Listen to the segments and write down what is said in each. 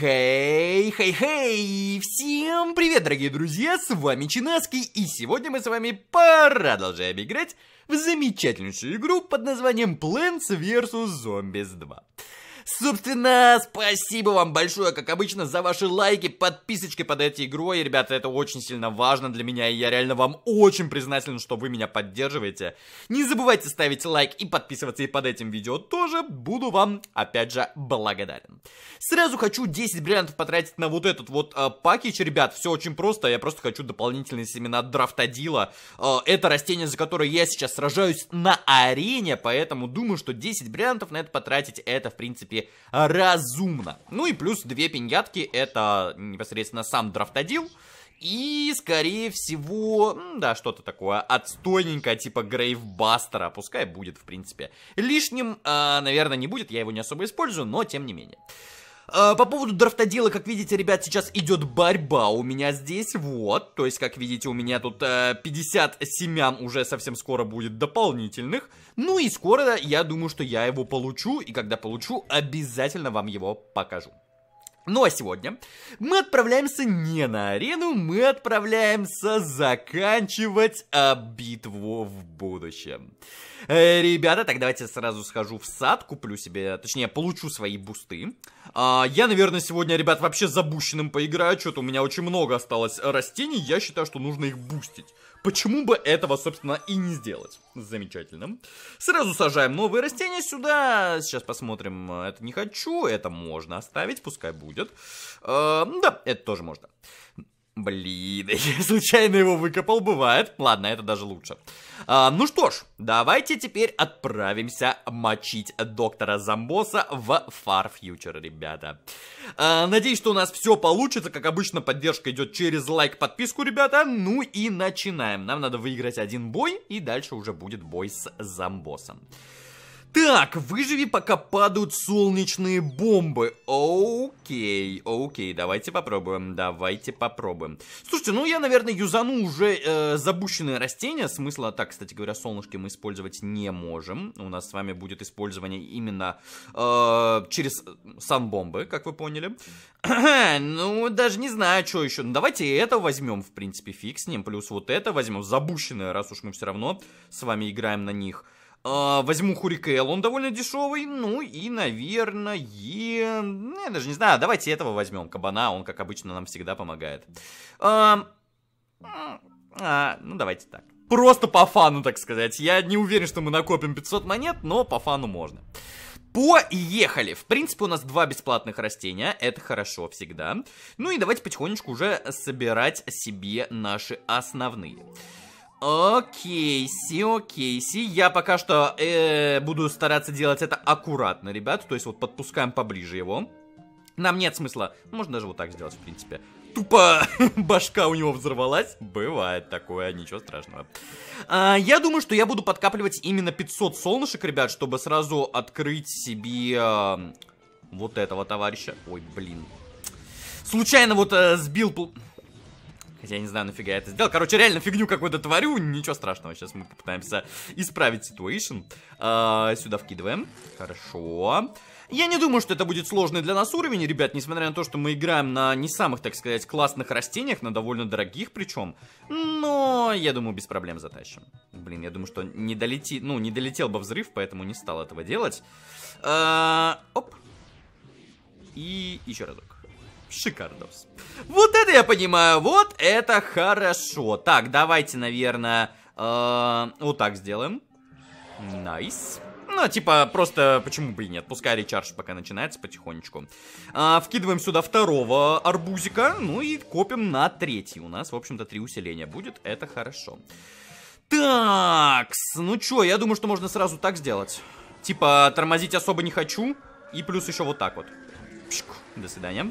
Хей, хей, хей! Всем привет, дорогие друзья, с вами Чинаски, и сегодня мы с вами продолжаем играть в замечательнейшую игру под названием Plants vs. Zombies 2. Собственно, спасибо вам большое, как обычно, за ваши лайки, подписочки под этой игрой. Ребята, это очень сильно важно для меня, и я реально вам очень признателен, что вы меня поддерживаете. Не забывайте ставить лайк и подписываться и под этим видео тоже. Буду вам, опять же, благодарен. Сразу хочу 10 бриллиантов потратить на вот этот вот э, пакетч, ребят. Все очень просто, я просто хочу дополнительные семена драфтодила. Э, это растение, за которое я сейчас сражаюсь на арене, поэтому думаю, что 10 бриллиантов на это потратить, это, в принципе, а, разумно. Ну и плюс две пиньятки, это непосредственно сам драфтодил, и, скорее всего, да, что-то такое отстойненькое, типа Грейвбастера, пускай будет, в принципе. Лишним, э, наверное, не будет, я его не особо использую, но тем не менее. А, по поводу драфтодела, как видите, ребят, сейчас идет борьба у меня здесь, вот. То есть, как видите, у меня тут 50 э, семян уже совсем скоро будет дополнительных. Ну и скоро я думаю, что я его получу, и когда получу, обязательно вам его покажу. Ну а сегодня мы отправляемся не на арену, мы отправляемся заканчивать а, битву в будущем э, ребята, так давайте сразу схожу в сад, куплю себе, точнее, получу свои бусты. А, я, наверное, сегодня, ребят, вообще забущенным поиграю, что-то у меня очень много осталось растений, я считаю, что нужно их бустить. Почему бы этого, собственно, и не сделать? Замечательно. Сразу сажаем новые растения сюда. Сейчас посмотрим. Это не хочу, это можно оставить, пускай будет. Э, да, это тоже можно. Блин, я случайно его выкопал, бывает. Ладно, это даже лучше. А, ну что ж, давайте теперь отправимся мочить доктора Замбоса в Far Future, ребята. А, надеюсь, что у нас все получится. Как обычно, поддержка идет через лайк, подписку, ребята. Ну и начинаем. Нам надо выиграть один бой, и дальше уже будет бой с Замбосом. Так, выживи, пока падают солнечные бомбы. Окей, окей, давайте попробуем, давайте попробуем. Слушайте, ну я, наверное, юзану уже э, запущенные растения. Смысла так, кстати говоря, солнышки мы использовать не можем. У нас с вами будет использование именно э, через бомбы, как вы поняли. ну, даже не знаю, что еще. Ну, давайте это возьмем, в принципе, фиг с ним. Плюс вот это возьмем, забущенное, раз уж мы все равно с вами играем на них. А, возьму хурикел он довольно дешевый. Ну и, наверное, я даже не знаю, давайте этого возьмем. Кабана, он, как обычно, нам всегда помогает. А, а, ну, давайте так. Просто по фану, так сказать. Я не уверен, что мы накопим 500 монет, но по фану можно. Поехали! В принципе, у нас два бесплатных растения, это хорошо всегда. Ну и давайте потихонечку уже собирать себе наши основные. Окей, си, окей, си. Я пока что э, буду стараться делать это аккуратно, ребят. То есть вот подпускаем поближе его. Нам нет смысла. Можно даже вот так сделать, в принципе. Тупо башка у него взорвалась. Бывает такое, ничего страшного. А, я думаю, что я буду подкапливать именно 500 солнышек, ребят, чтобы сразу открыть себе э, вот этого товарища. Ой, блин. Случайно вот э, сбил... Хотя я не знаю, нафига я это сделал. Короче, реально фигню какую-то творю. Ничего страшного. Сейчас мы попытаемся исправить ситуацию. А, сюда вкидываем. Хорошо. Я не думаю, что это будет сложный для нас уровень, ребят, несмотря на то, что мы играем на не самых, так сказать, классных растениях, на довольно дорогих причем. Но, я думаю, без проблем затащим. Блин, я думаю, что не долети... Ну, не долетел бы взрыв, поэтому не стал этого делать. А, оп. И еще разок. Шикардос. Вот это я понимаю, вот это хорошо. Так, давайте, наверное, э, вот так сделаем. Найс. Ну, типа, просто почему бы и нет. Пускай речарж пока начинается потихонечку. А, вкидываем сюда второго арбузика. Ну и копим на третий. У нас, в общем-то, три усиления будет. Это хорошо. Так, ну чё, я думаю, что можно сразу так сделать. Типа, тормозить особо не хочу. И плюс еще вот так вот. Пшик, до свидания.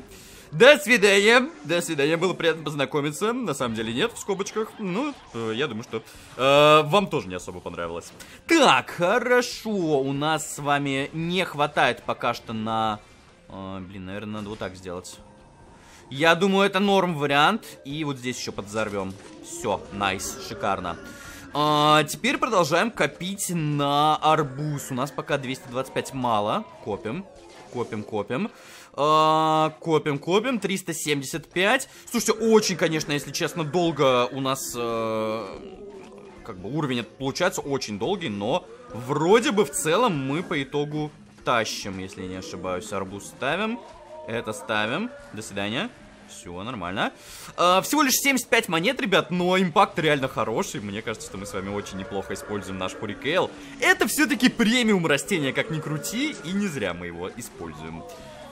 До свидания. До свидания. Было приятно познакомиться. На самом деле нет, в скобочках. Ну, э, я думаю, что э, вам тоже не особо понравилось. Так, хорошо. У нас с вами не хватает пока что на... Э, блин, наверное, надо вот так сделать. Я думаю, это норм вариант. И вот здесь еще подзорвем. Все, найс, шикарно. А, теперь продолжаем копить на арбуз. У нас пока 225 мало. Копим, копим, копим. А, копим, копим. 375. Слушайте, очень, конечно, если честно, долго у нас... Э, как бы уровень получается очень долгий, но вроде бы в целом мы по итогу тащим, если не ошибаюсь. Арбуз ставим. Это ставим. До свидания. Все, нормально. А, всего лишь 75 монет, ребят, но импакт реально хороший. Мне кажется, что мы с вами очень неплохо используем наш Хурикейл. Это все-таки премиум растения, как ни крути, и не зря мы его используем.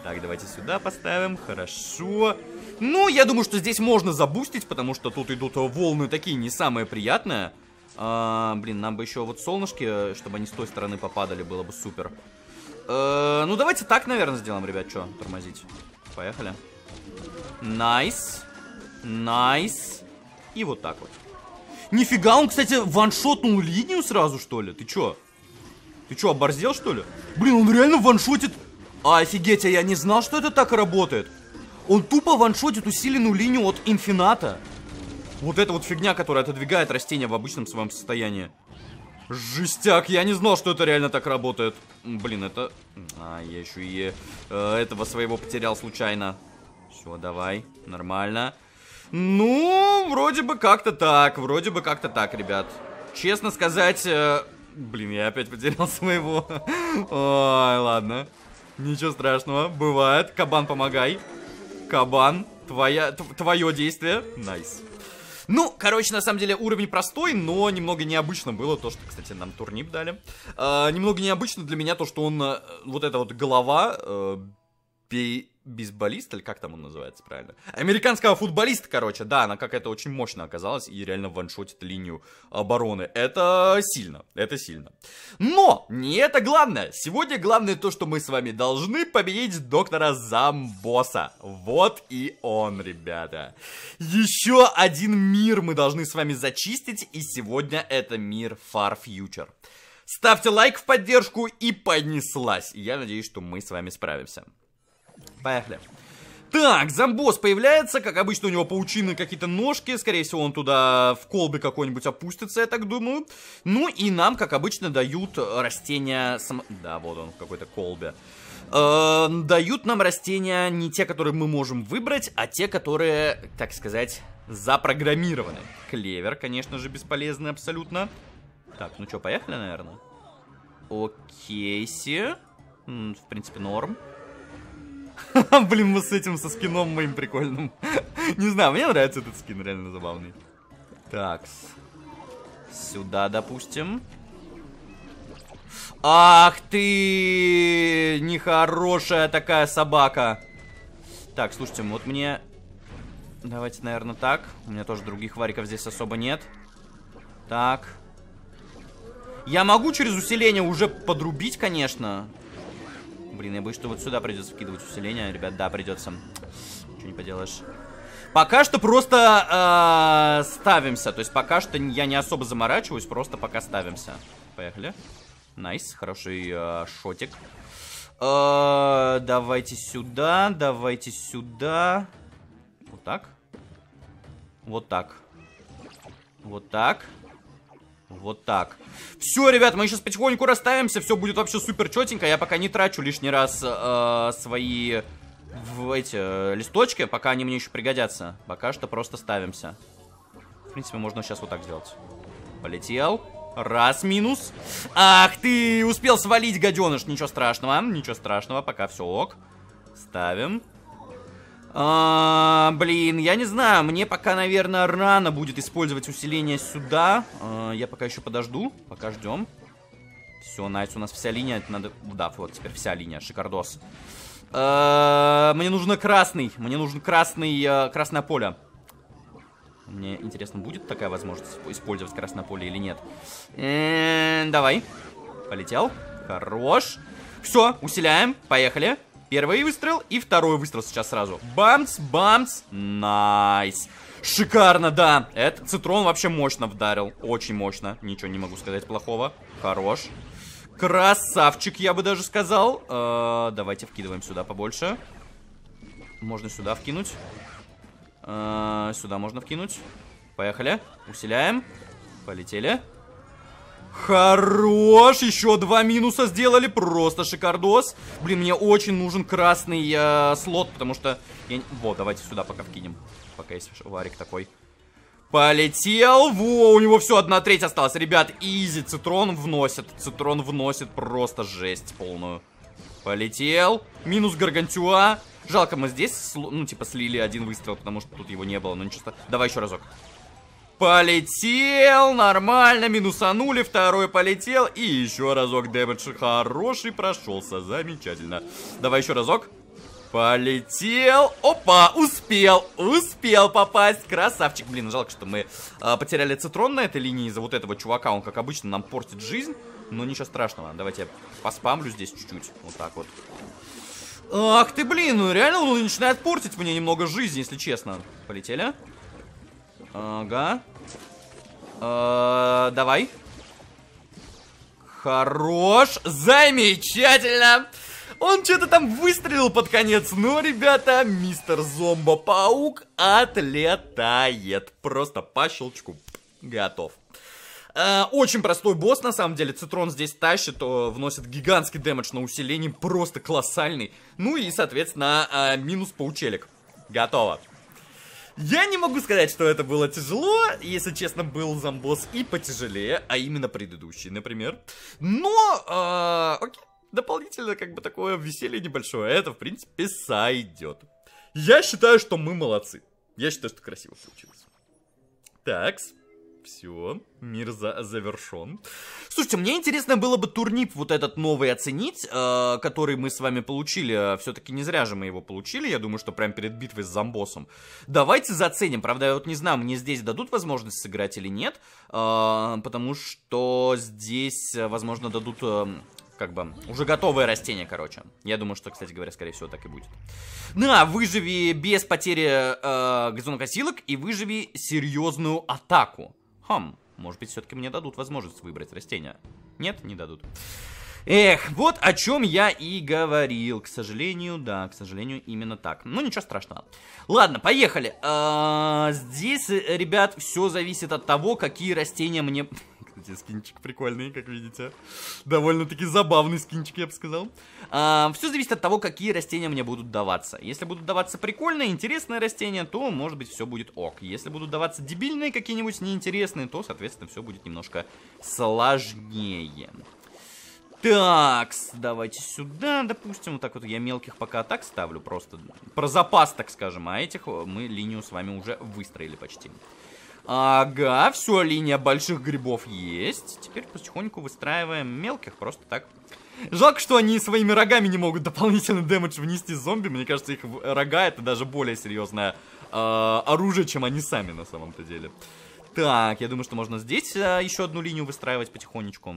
Так, давайте сюда поставим. Хорошо. Ну, я думаю, что здесь можно забустить, потому что тут идут волны такие не самые приятные. А, блин, нам бы еще вот солнышки, чтобы они с той стороны попадали, было бы супер. А, ну, давайте так, наверное, сделаем, ребят. Что, тормозить? Поехали. Найс. Найс. И вот так вот. Нифига, он, кстати, ваншотнул линию сразу, что ли? Ты чё? Ты чё, оборзел, что ли? Блин, он реально ваншотит а офигеть, а я не знал, что это так работает. Он тупо ваншотит усиленную линию от инфината. Вот эта вот фигня, которая отодвигает растения в обычном своем состоянии. Жестяк, я не знал, что это реально так работает. Блин, это... А, я еще и э, этого своего потерял случайно. Все, давай, нормально. Ну, вроде бы как-то так, вроде бы как-то так, ребят. Честно сказать... Э... Блин, я опять потерял своего. Ой, ладно. Ничего страшного, бывает. Кабан, помогай. Кабан, твоя, твое действие. Найс. Ну, короче, на самом деле уровень простой, но немного необычно было то, что, кстати, нам турнип дали. Э, немного необычно для меня то, что он, э, вот эта вот голова, э, бей, бейсболист, или как там он называется правильно, американского футболиста, короче, да, она как это очень мощно оказалась и реально ваншотит линию обороны. Это сильно, это сильно. Но не это главное. Сегодня главное то, что мы с вами должны победить доктора Замбоса. Вот и он, ребята. Еще один мир мы должны с вами зачистить, и сегодня это мир Far Future. Ставьте лайк в поддержку и понеслась. Я надеюсь, что мы с вами справимся. Поехали. Так, зомбос появляется, как обычно у него паучины какие-то ножки, скорее всего он туда в колбы какой-нибудь опустится, я так думаю. Ну и нам, как обычно, дают растения... Сам... Да, вот он в какой-то колбе. Э, дают нам растения не те, которые мы можем выбрать, а те, которые, так сказать, запрограммированы. Клевер, конечно же, бесполезный абсолютно. Так, ну что, поехали, наверное? Окейси. В принципе, норм. Блин, мы с этим, со скином моим прикольным. Не знаю, мне нравится этот скин, реально забавный. Так. Сюда, допустим. Ах ты! Нехорошая такая собака. Так, слушайте, вот мне... Давайте, наверное, так. У меня тоже других вариков здесь особо нет. Так. Я могу через усиление уже подрубить, конечно. Блин, я боюсь, что вот сюда придется вкидывать усиление. Ребят, да, придется. Что не поделаешь. Пока что просто э, ставимся. То есть пока что я не особо заморачиваюсь, просто пока ставимся. Поехали. Найс, хороший э, шотик. Э, давайте сюда, давайте сюда. Вот так. Вот так. Вот так. Вот так. Все, ребят, мы сейчас потихоньку расставимся, все будет вообще супер четенько. Я пока не трачу лишний раз э, свои в эти э, листочки, пока они мне еще пригодятся. Пока что просто ставимся. В принципе, можно сейчас вот так сделать. Полетел. Раз минус. Ах ты, успел свалить, гаденыш. Ничего страшного, ничего страшного, пока все ок. Ставим. А, блин, я не знаю, мне пока, наверное, рано будет использовать усиление сюда. А, я пока еще подожду, пока ждем. Все, найс, у нас вся линия, надо... Да, вот теперь вся линия, шикардос. А, мне нужен красный, мне нужен красный, красное поле. Мне интересно, будет такая возможность использовать красное поле или нет. давай. Полетел. Хорош. Все, усиляем. Поехали. Первый выстрел и второй выстрел сейчас сразу. Бамс, бамс, найс. Шикарно, да. Это Цитрон вообще мощно вдарил. Очень мощно. Ничего не могу сказать плохого. Хорош. Красавчик, я бы даже сказал. Э -э давайте вкидываем сюда побольше. Можно сюда вкинуть. Э -э сюда можно вкинуть. Поехали. Усиляем. Полетели. Хорош, еще два минуса сделали, просто шикардос. Блин, мне очень нужен красный э, слот, потому что... Я... Во, давайте сюда пока вкинем, пока есть варик такой. Полетел, во, у него все, одна треть осталась. Ребят, изи, цитрон вносит, цитрон вносит просто жесть полную. Полетел, минус гаргантюа. Жалко, мы здесь, ну, типа, слили один выстрел, потому что тут его не было, но ничего. Давай еще разок. Полетел, нормально, минусанули, второй полетел. И еще разок дебедж хороший прошелся, замечательно. Давай еще разок. Полетел. Опа, успел, успел попасть. Красавчик. Блин, жалко, что мы э, потеряли цитрон на этой линии из-за вот этого чувака. Он, как обычно, нам портит жизнь. Но ничего страшного. Давайте я поспамлю здесь чуть-чуть. Вот так вот. Ах ты, блин, ну реально он начинает портить мне немного жизни, если честно. Полетели. Полетели. Ага. Э давай. Хорош. Замечательно. Он что-то там выстрелил под конец. Но, ну, ребята, мистер Зомбо-паук отлетает. Просто по щелчку. Готов. А, очень простой босс, на самом деле. Цитрон здесь тащит, э, вносит гигантский дэмэдж на усиление. Просто колоссальный. Ну и, соответственно, а, минус паучелик. Готово. Я не могу сказать, что это было тяжело. Если честно, был замбос и потяжелее, а именно предыдущий, например. Но, э, окей, дополнительно как бы такое веселье небольшое. Это, в принципе, сойдет. Я считаю, что мы молодцы. Я считаю, что красиво получилось. Такс. Все, мир за завершен. Слушайте, мне интересно было бы турнип вот этот новый оценить, э, который мы с вами получили. Все-таки не зря же мы его получили, я думаю, что прям перед битвой с зомбосом. Давайте заценим. Правда, я вот не знаю, мне здесь дадут возможность сыграть или нет, э, потому что здесь, э, возможно, дадут... Э, как бы, уже готовое растение, короче. Я думаю, что, кстати говоря, скорее всего, так и будет. На, ну выживи без потери э, газонокосилок и выживи серьезную атаку. Хм, может быть, все-таки мне дадут возможность выбрать растения? Нет, не дадут. Эх, вот о чем я и говорил. К сожалению, да, к сожалению, именно так. Ну, ничего страшного. Ладно, поехали. А, здесь, э, ребят, все зависит от того, какие растения мне кстати, скинчик прикольный, как видите. Довольно-таки забавный скинчик, я бы сказал. А, все зависит от того, какие растения мне будут даваться. Если будут даваться прикольные, интересные растения, то, может быть, все будет ок. Если будут даваться дебильные какие-нибудь неинтересные, то, соответственно, все будет немножко сложнее. Так, давайте сюда, допустим, вот так вот я мелких пока так ставлю, просто про запас, так скажем, а этих э, мы линию с вами уже выстроили Почти. Ага, все, линия больших грибов есть. Теперь потихоньку выстраиваем мелких, просто так. Жалко, что они своими рогами не могут дополнительный дэмэдж внести зомби. Мне кажется, их рога это даже более серьезное э, оружие, чем они сами на самом-то деле. Так, я думаю, что можно здесь э, а, еще одну линию выстраивать потихонечку.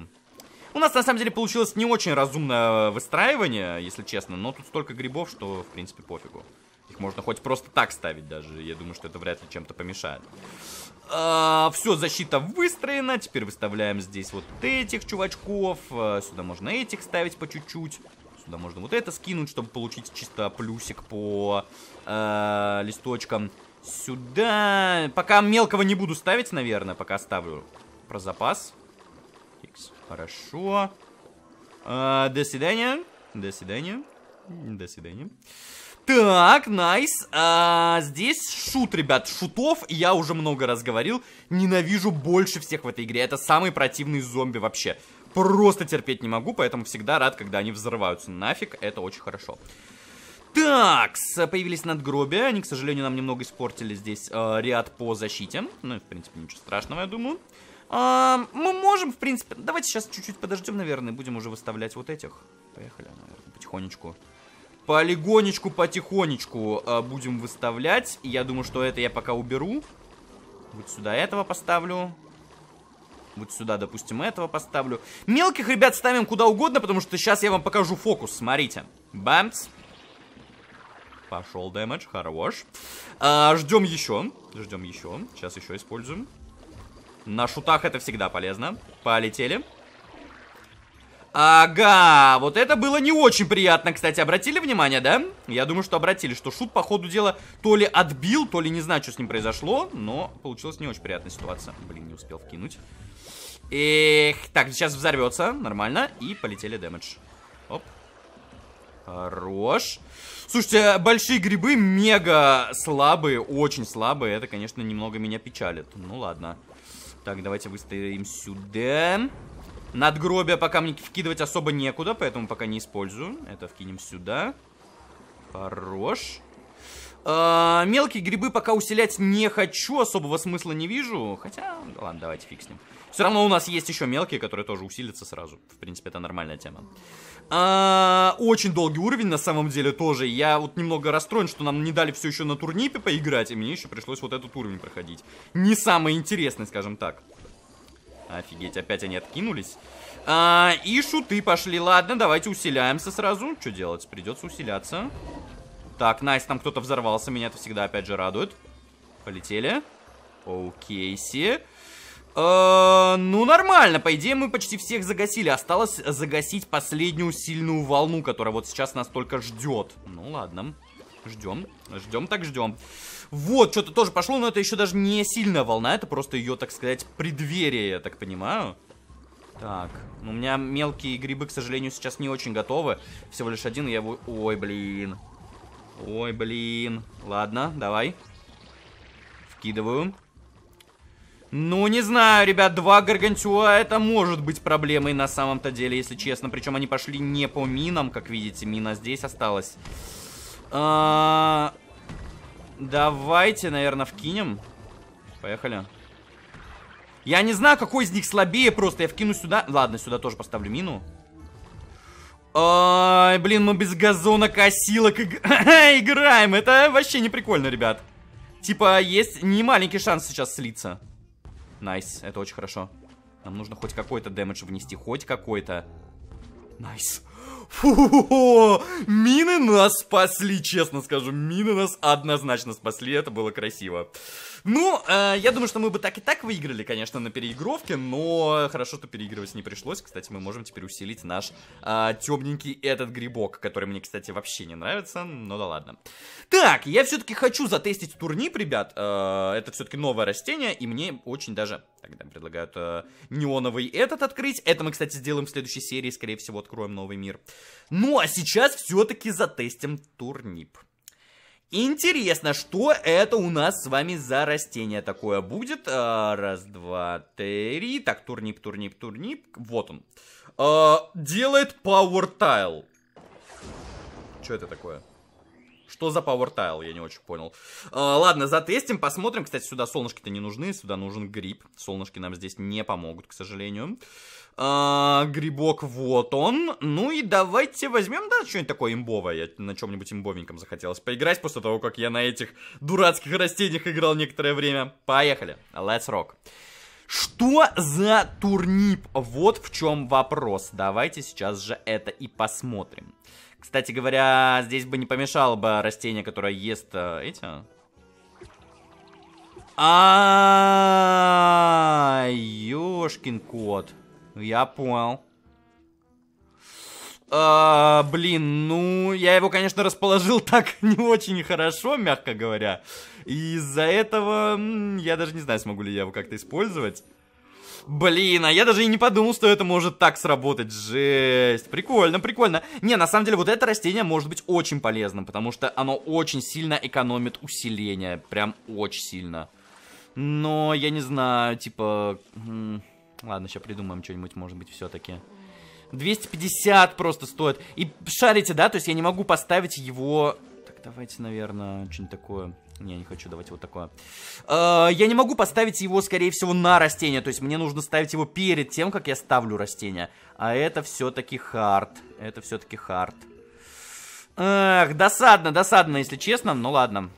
У нас, на самом деле, получилось не очень разумное выстраивание, если честно, но тут столько грибов, что, в принципе, пофигу. Их можно хоть просто так ставить даже, я думаю, что это вряд ли чем-то помешает. А, все, защита выстроена. Теперь выставляем здесь вот этих чувачков. А, сюда можно этих ставить по чуть-чуть. Сюда можно вот это скинуть, чтобы получить чисто плюсик по а, листочкам. Сюда... Пока мелкого не буду ставить, наверное. Пока ставлю про запас. Фикс. Хорошо. А, до свидания. До свидания. До свидания. Так, найс. А, здесь шут, ребят, шутов. Я уже много раз говорил, ненавижу больше всех в этой игре. Это самый противный зомби вообще. Просто терпеть не могу, поэтому всегда рад, когда они взрываются. Нафиг, это очень хорошо. Так, появились надгробия. Они, к сожалению, нам немного испортили здесь э, ряд по защите. Ну и, в принципе, ничего страшного, я думаю. А, мы можем, в принципе... Давайте сейчас чуть-чуть подождем, наверное, будем уже выставлять вот этих. Поехали, наверное, потихонечку полигонечку, потихонечку э, будем выставлять. я думаю, что это я пока уберу. Вот сюда этого поставлю. Вот сюда, допустим, этого поставлю. Мелких ребят ставим куда угодно, потому что сейчас я вам покажу фокус. Смотрите. Бамс. Пошел дэмэдж, хорош. А, ждем еще. Ждем еще. Сейчас еще используем. На шутах это всегда полезно. Полетели. Полетели. Ага, вот это было не очень приятно, кстати. Обратили внимание, да? Я думаю, что обратили, что шут, по ходу дела, то ли отбил, то ли не знаю, что с ним произошло, но получилась не очень приятная ситуация. Блин, не успел вкинуть. Эх, так, сейчас взорвется, нормально, и полетели дэмэдж. Оп. Хорош. Слушайте, э, большие грибы мега слабые, очень слабые. Это, конечно, немного меня печалит. Ну ладно. Так, давайте выставим сюда. Надгробия пока мне вкидывать особо некуда, поэтому пока не использую. Это вкинем сюда. Хорош. А, мелкие грибы пока усилять не хочу, особого смысла не вижу. Хотя, ладно, давайте фикснем. Все равно у нас есть еще мелкие, которые тоже усилятся сразу. В принципе, это нормальная тема. А, очень долгий уровень, на самом деле, тоже. Я вот немного расстроен, что нам не дали все еще на турнипе поиграть, и мне еще пришлось вот этот уровень проходить. Не самый интересный, скажем так. Офигеть, опять они откинулись. А, и шуты пошли. Ладно, давайте усиляемся сразу. Что делать? Придется усиляться. Так, найс, там кто-то взорвался. Меня это всегда, опять же, радует. Полетели. Оукейси. Э, ну, нормально. По идее, мы почти всех загасили. Осталось загасить последнюю сильную волну, которая вот сейчас нас только ждет. Ну, ладно. Ждем. Ждем так ждем. Вот, что-то тоже пошло, но это еще даже не сильная волна, это просто ее, так сказать, предверие, я так понимаю. Так, ну, у меня мелкие грибы, к сожалению, сейчас не очень готовы. Всего лишь один, я его... Ой, блин. Ой, блин. Ладно, давай. Вкидываю. Ну, не знаю, ребят, два гаргантюа это может быть проблемой на самом-то деле, если честно. Причем они пошли не по минам, как видите, мина здесь осталась. А -а Давайте, наверное, вкинем. Поехали. Я не знаю, какой из них слабее просто. Я вкину сюда. Ладно, сюда тоже поставлю мину. Ай, блин, мы без газона косилок иг играем. Это вообще не прикольно, ребят. Типа, есть не маленький шанс сейчас слиться. Найс, это очень хорошо. Нам нужно хоть какой-то дэмэдж внести, хоть какой-то. Найс. Фу, мины нас спасли, честно скажу. Мины нас однозначно спасли, это было красиво. Ну, э, я думаю, что мы бы так и так выиграли, конечно, на переигровке, но хорошо, что переигрывать не пришлось. Кстати, мы можем теперь усилить наш э, а, темненький этот грибок, который мне, кстати, вообще не нравится, но да ладно. Так, я все-таки хочу затестить турнип, ребят. Э, это все-таки новое растение, и мне очень даже... Тогда предлагают э, неоновый этот открыть. Это мы, кстати, сделаем в следующей серии, скорее всего, откроем новый мир. Ну, а сейчас все-таки затестим турнип. Интересно, что это у нас с вами за растение такое будет? А, раз, два, три. Так, турнип, турнип, турнип. Вот он. А, делает Power Tile. Что это такое? Что за Power Tile, я не очень понял. А, ладно, затестим, посмотрим. Кстати, сюда солнышки-то не нужны, сюда нужен гриб. Солнышки нам здесь не помогут, к сожалению. А, грибок, вот он. Ну и давайте возьмем, да, что-нибудь такое имбовое. Я на чем-нибудь имбовеньком захотелось поиграть после того, как я на этих дурацких растениях играл некоторое время. Поехали, let's rock. Что за турнип? Вот в чем вопрос. Давайте сейчас же это и посмотрим. Кстати говоря, здесь бы не помешало бы растение, которое ест э, эти... А, ёшкин кот. Я понял. А, блин, ну, я его, конечно, расположил так не очень хорошо, мягко говоря. И из-за этого я даже не знаю, смогу ли я его как-то использовать. Блин, а я даже и не подумал, что это может так сработать. Жесть. Прикольно, прикольно. Не, на самом деле, вот это растение может быть очень полезным, потому что оно очень сильно экономит усиление. Прям очень сильно. Но я не знаю, типа... Ладно, сейчас придумаем что-нибудь, может быть, все-таки. 250 просто стоит. И шарите, да? То есть я не могу поставить его... Так, давайте, наверное, что-нибудь такое. Не, не хочу давать вот такое. Э, я не могу поставить его, скорее всего, на растение. То есть мне нужно ставить его перед тем, как я ставлю растение. А это все-таки хард. Это все-таки хард. Эх, досадно, досадно, если честно. Ну ладно.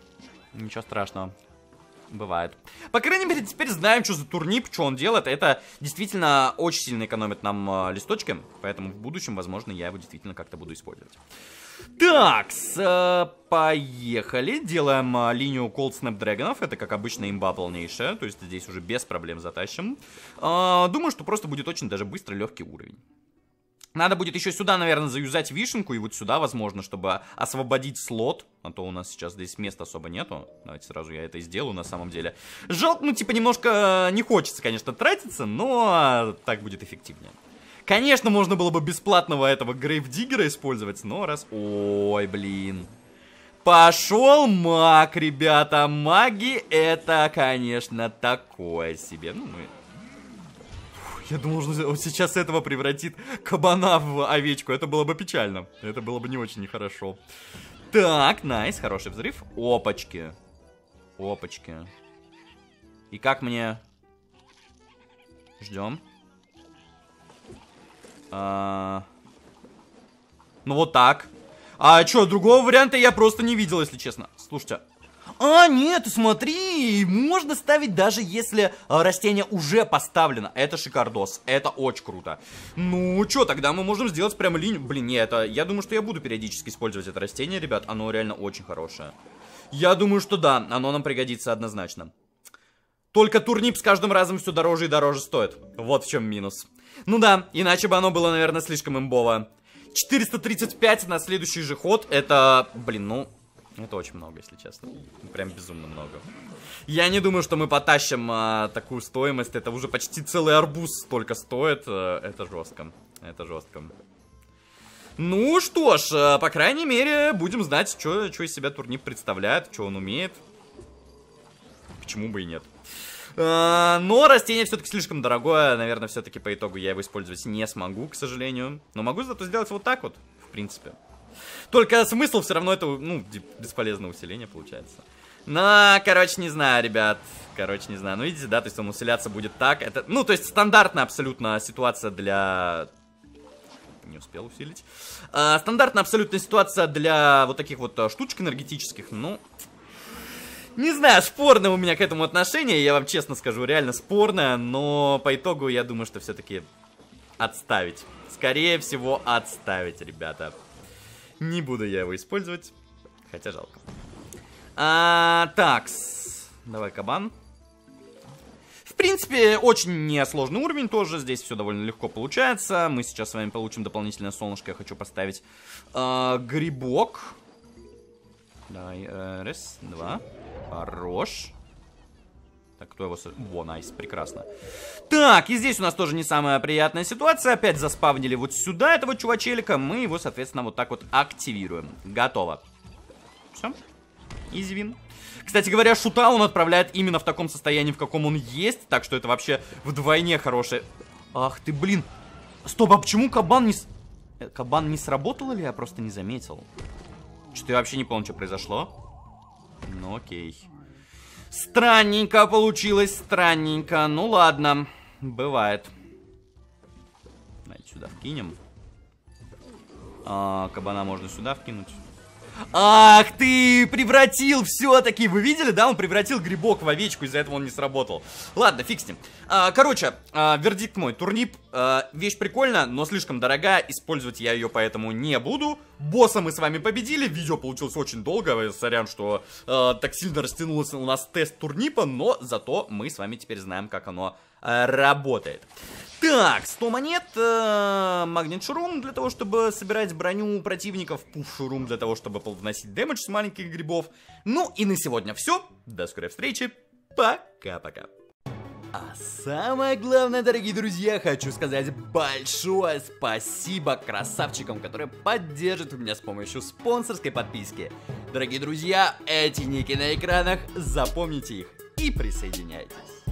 Ничего страшного. Бывает. По крайней мере, теперь знаем, что за турнип, что он делает. Это действительно очень сильно экономит нам э, листочки. Поэтому в будущем, возможно, я его действительно как-то буду использовать. Так, э, поехали. Делаем э, линию Cold Snapdragon. Это, как обычно, имба полнейшая. То есть здесь уже без проблем затащим. Э, думаю, что просто будет очень даже быстро легкий уровень. Надо будет еще сюда, наверное, заюзать вишенку и вот сюда, возможно, чтобы освободить слот. А то у нас сейчас здесь места особо нету. Давайте сразу я это и сделаю на самом деле. Жалко, ну типа немножко не хочется, конечно, тратиться, но так будет эффективнее. Конечно, можно было бы бесплатного этого Грейвдиггера использовать, но раз... Ой, блин. Пошел маг, ребята. Маги это, конечно, такое себе. Ну, мы... я думал, что он сейчас этого превратит кабана в овечку. Это было бы печально. Это было бы не очень нехорошо. Так, найс, хороший взрыв. Опачки. Опачки. И как мне... Ждем. А, ну вот так. А что, другого варианта я просто не видел, если честно. Слушайте. А, нет, смотри, можно ставить даже если а, растение уже поставлено. Это шикардос, это очень круто. Ну, что, тогда мы можем сделать прям линию... Блин, нет, это... Я думаю, что я буду периодически использовать это растение, ребят. Оно реально очень хорошее. Я думаю, что да, оно нам пригодится однозначно. Только турнип с каждым разом все дороже и дороже стоит. Вот в чем минус. Ну да, иначе бы оно было, наверное, слишком имбово. 435 на следующий же ход. Это, блин, ну... Это очень много, если честно. Прям безумно много. Я не думаю, что мы потащим а, такую стоимость. Это уже почти целый арбуз столько стоит. Э, это жестко. Это жестко. Ну что ж, э, по крайней мере, будем знать, что из себя турнир представляет, что он умеет. Почему бы и нет. Э, но растение все-таки слишком дорогое, наверное, все-таки по итогу я его использовать не смогу, к сожалению. Но могу зато сделать вот так вот, в принципе. Только смысл все равно это, ну, бесполезное усиление получается. Но, ну, короче, не знаю, ребят. Короче, не знаю. Ну, видите, да, то есть он усиляться будет так. Это, ну, то есть стандартная абсолютно ситуация для... Не успел усилить. А, стандартная абсолютная ситуация для вот таких вот э, штучек энергетических. Ну, но... Не знаю, спорно у меня к этому отношение, я вам честно скажу, реально спорно, но по итогу я думаю, что все-таки отставить. Скорее всего, отставить, ребята. Не буду я его использовать, хотя жалко. А, такс, давай кабан. В принципе, очень несложный уровень тоже. Здесь все довольно легко получается. Мы сейчас с вами получим дополнительное солнышко. Я хочу поставить э, грибок. Давай, э, раз, два. Хорош. Так, кто его... Во, найс, прекрасно. Так, и здесь у нас тоже не самая приятная ситуация. Опять заспавнили вот сюда этого чувачелика. Мы его, соответственно, вот так вот активируем. Готово. Все. Извин. Кстати говоря, шута он отправляет именно в таком состоянии, в каком он есть. Так что это вообще вдвойне хорошее... Ах ты, блин. Стоп, а почему кабан не... Э, кабан не сработал или я просто не заметил? Что-то я вообще не помню, что произошло. Ну окей. Странненько получилось, странненько. Ну ладно, бывает. Давайте сюда вкинем. А, кабана можно сюда вкинуть. Ах ты, превратил все-таки. Вы видели, да? Он превратил грибок в овечку, из-за этого он не сработал. Ладно, фиг с ним. А, короче, а, вердикт мой. Турнип, а, вещь прикольная, но слишком дорогая. Использовать я ее поэтому не буду. Босса мы с вами победили. Видео получилось очень долго. Сорян, что а, так сильно растянулся у нас тест турнипа, но зато мы с вами теперь знаем, как оно Э, работает. Так, 100 монет, э, магнит шурум для того, чтобы собирать броню противников, пуф шурум для того, чтобы вносить дэмэдж с маленьких грибов. Ну и на сегодня все. До скорой встречи. Пока-пока. А самое главное, дорогие друзья, хочу сказать большое спасибо красавчикам, которые поддержат меня с помощью спонсорской подписки. Дорогие друзья, эти ники на экранах, запомните их и присоединяйтесь.